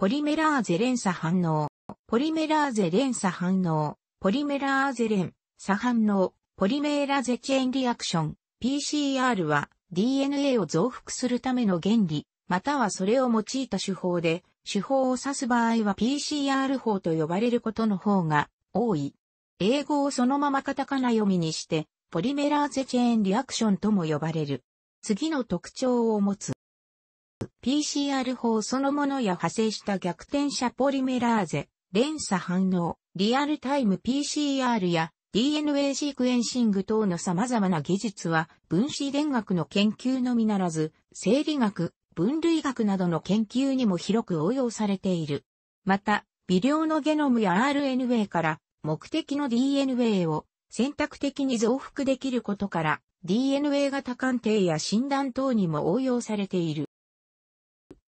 ポリメラーゼ連鎖反応、ポリメラーゼ連鎖反応、ポリメラーゼ連鎖反応、ポリメラーゼチェーンリアクション、PCR は DNA を増幅するための原理、またはそれを用いた手法で、手法を指す場合は PCR 法と呼ばれることの方が多い。英語をそのままカタカナ読みにして、ポリメラーゼチェーンリアクションとも呼ばれる。次の特徴を持つ。PCR 法そのものや派生した逆転者ポリメラーゼ、連鎖反応、リアルタイム PCR や DNA シークエンシング等の様々な技術は分子電学の研究のみならず、生理学、分類学などの研究にも広く応用されている。また、微量のゲノムや RNA から目的の DNA を選択的に増幅できることから DNA 型鑑定や診断等にも応用されている。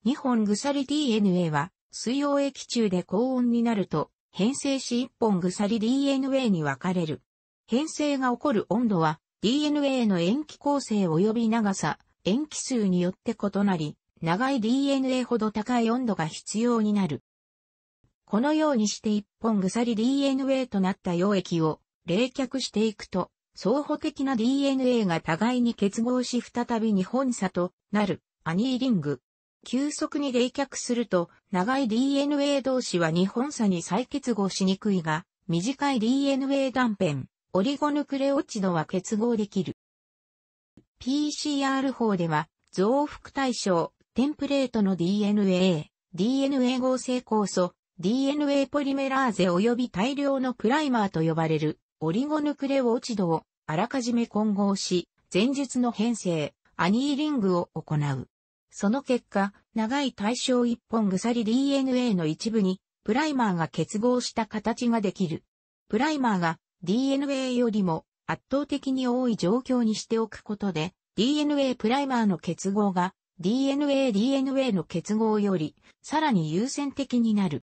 二本鎖 DNA は、水溶液中で高温になると、変性し一本鎖 DNA に分かれる。変性が起こる温度は、DNA の塩基構成及び長さ、塩基数によって異なり、長い DNA ほど高い温度が必要になる。このようにして一本鎖 DNA となった溶液を冷却していくと、相補的な DNA が互いに結合し再び二本差となるアニーリング急速に冷却すると、長い DNA 同士は2本差に再結合しにくいが、短い DNA 断片、オリゴヌクレオチドは結合できる。PCR 法では、増幅対象、テンプレートの DNA、DNA 合成酵素、DNA ポリメラーゼ及び大量のプライマーと呼ばれるオリゴヌクレオチドをあらかじめ混合し、前述の編成、アニーリングを行う。その結果、長い対象一本鎖 DNA の一部に、プライマーが結合した形ができる。プライマーが DNA よりも圧倒的に多い状況にしておくことで、DNA プライマーの結合が DNA-DNA の結合よりさらに優先的になる。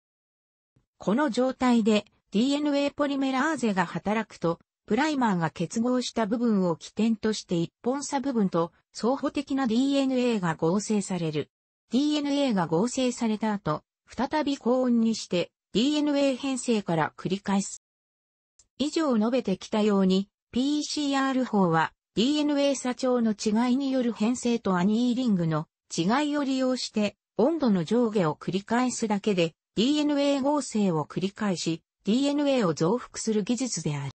この状態で DNA ポリメラーゼが働くとプライマーが結合した部分を起点として一本差部分と相補的な DNA が合成される。DNA が合成された後、再び高温にして DNA 編成から繰り返す。以上述べてきたように、PCR 法は DNA 差長の違いによる編成とアニーリングの違いを利用して温度の上下を繰り返すだけで DNA 合成を繰り返し DNA を増幅する技術である。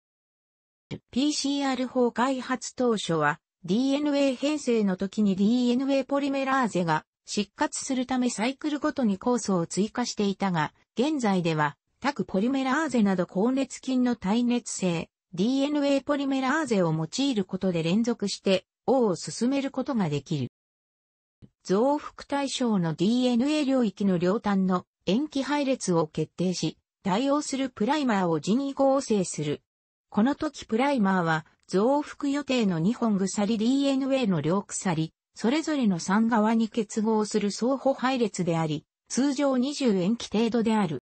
PCR 法開発当初は DNA 編成の時に DNA ポリメラーゼが失活するためサイクルごとに酵素を追加していたが、現在では、タポリメラーゼなど高熱菌の耐熱性、DNA ポリメラーゼを用いることで連続して、O を進めることができる。増幅対象の DNA 領域の両端の塩基配列を決定し、対応するプライマーを人為合成するこの時プライマーは増幅予定の2本鎖 DNA の両鎖、それぞれの3側に結合する相互配列であり、通常20塩基程度である。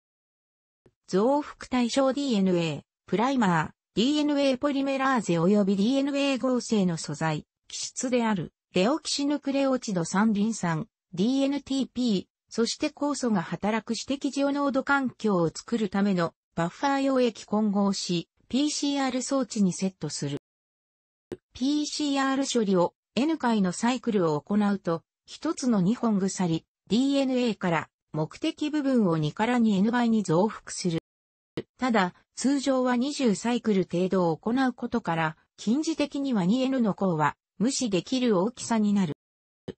増幅対象 DNA、プライマー、DNA ポリメラーゼ及び DNA 合成の素材、基質である、レオキシヌクレオチド三リン酸、DNTP、そして酵素が働く指摘ノード環境を作るためのバッファー溶液混合し、PCR 装置にセットする。PCR 処理を N 回のサイクルを行うと、一つの2本鎖 DNA から目的部分を2から 2N 倍に増幅する。ただ、通常は20サイクル程度を行うことから、近似的には 2N の項は無視できる大きさになる。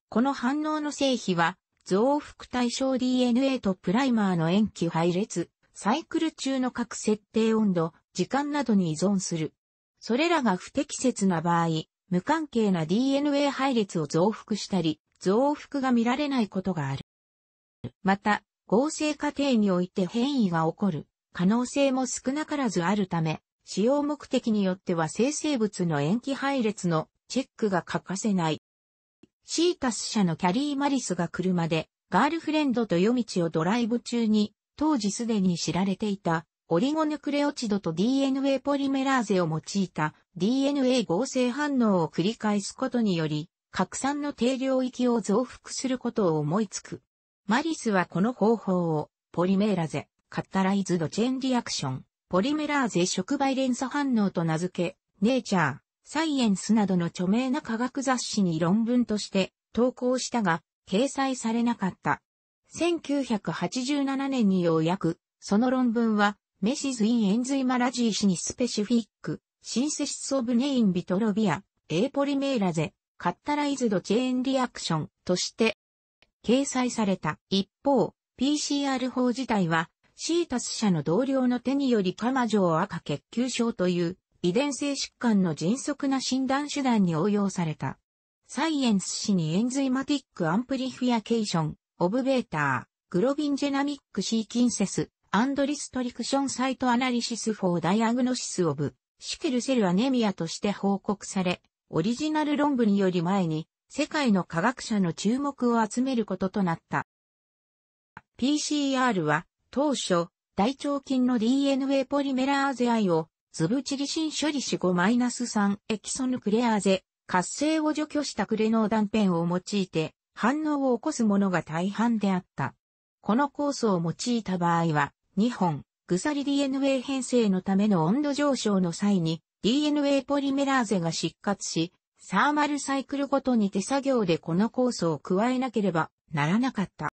この反応の成否は、増幅対象 DNA とプライマーの塩基配列サイクル中の各設定温度、時間などに依存する。それらが不適切な場合、無関係な DNA 配列を増幅したり、増幅が見られないことがある。また、合成過程において変異が起こる可能性も少なからずあるため、使用目的によっては生成物の塩基配列のチェックが欠かせない。シータス社のキャリー・マリスが車でガールフレンドと夜道をドライブ中に当時すでに知られていたオリゴヌクレオチドと DNA ポリメラーゼを用いた DNA 合成反応を繰り返すことにより、核酸の定量域を増幅することを思いつく。マリスはこの方法をポリメラゼ、カッタライズドチェーンリアクション、ポリメラーゼ触媒連鎖反応と名付け、ネイチャー、サイエンスなどの著名な科学雑誌に論文として投稿したが、掲載されなかった。1987年にようやく、その論文は、メシズ・イン・エンズイマラジー氏にスペシフィック、シンセシス・オブ・ネイン・ビトロビア、エーポリメーラゼ、カッタライズド・チェーン・リアクションとして、掲載された。一方、PCR 法自体は、シータス社の同僚の手によりカマ錠赤血球症という遺伝性疾患の迅速な診断手段に応用された。サイエンス誌にエンズイマティックアンプリフィアケーションオブベーター、グロビンジェナミックシーキンセス、アンドリストリクションサイトアナリシスフォーダイアグノシスオブ、シケルセルアネミアとして報告され、オリジナル論文により前に、世界の科学者の注目を集めることとなった。PCR は、当初、大腸菌の DNA ポリメラーゼ I を、ズブチリシン処理し5-3エキソヌクレアーゼ、活性を除去したクレノー断片を用いて、反応を起こすものが大半であった。この酵素を用いた場合は、2本、鎖 DNA 編成のための温度上昇の際に DNA ポリメラーゼが失活し、サーマルサイクルごとに手作業でこの酵素を加えなければならなかった。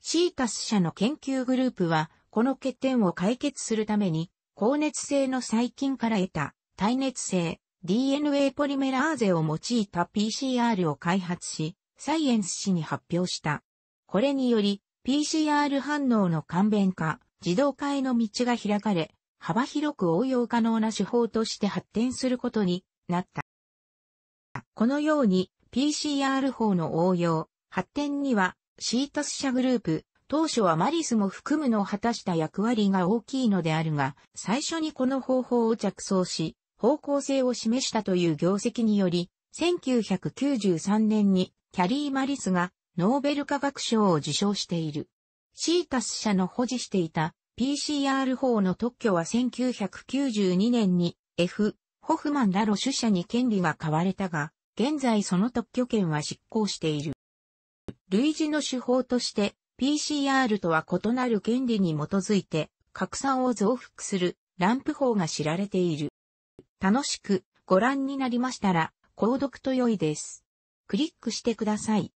シータス社の研究グループは、この欠点を解決するために、高熱性の細菌から得た耐熱性 DNA ポリメラーゼを用いた PCR を開発し、サイエンス誌に発表した。これにより、PCR 反応の簡便化、自動化への道が開かれ、幅広く応用可能な手法として発展することになった。このように PCR 法の応用、発展にはシータス社グループ、当初はマリスも含むのを果たした役割が大きいのであるが、最初にこの方法を着想し、方向性を示したという業績により、1993年にキャリー・マリスがノーベル化学賞を受賞している。シータス社の保持していた PCR 法の特許は1992年に F、ホフマンらロ主社に権利が買われたが、現在その特許権は執行している。類似の手法として PCR とは異なる権利に基づいて拡散を増幅するランプ法が知られている。楽しくご覧になりましたら、購読と良いです。クリックしてください。